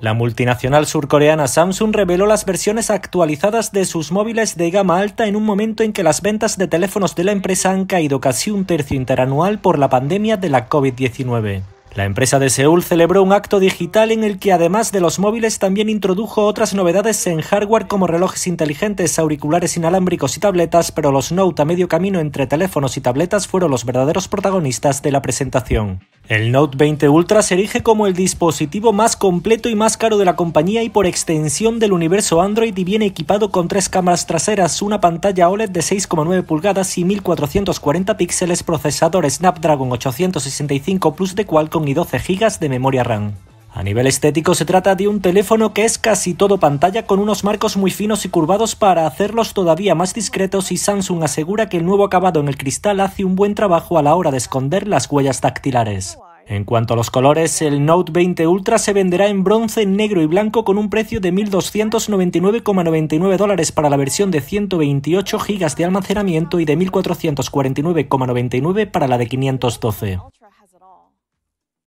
La multinacional surcoreana Samsung reveló las versiones actualizadas de sus móviles de gama alta en un momento en que las ventas de teléfonos de la empresa han caído casi un tercio interanual por la pandemia de la COVID-19. La empresa de Seúl celebró un acto digital en el que además de los móviles también introdujo otras novedades en hardware como relojes inteligentes, auriculares inalámbricos y tabletas, pero los Note a medio camino entre teléfonos y tabletas fueron los verdaderos protagonistas de la presentación. El Note 20 Ultra se erige como el dispositivo más completo y más caro de la compañía y por extensión del universo Android y viene equipado con tres cámaras traseras, una pantalla OLED de 6,9 pulgadas y 1440 píxeles, procesador Snapdragon 865 Plus de Qualcomm y 12 GB de memoria RAM. A nivel estético se trata de un teléfono que es casi todo pantalla con unos marcos muy finos y curvados para hacerlos todavía más discretos y Samsung asegura que el nuevo acabado en el cristal hace un buen trabajo a la hora de esconder las huellas dactilares. En cuanto a los colores, el Note 20 Ultra se venderá en bronce, negro y blanco con un precio de 1.299,99 dólares para la versión de 128 GB de almacenamiento y de 1.449,99 para la de 512.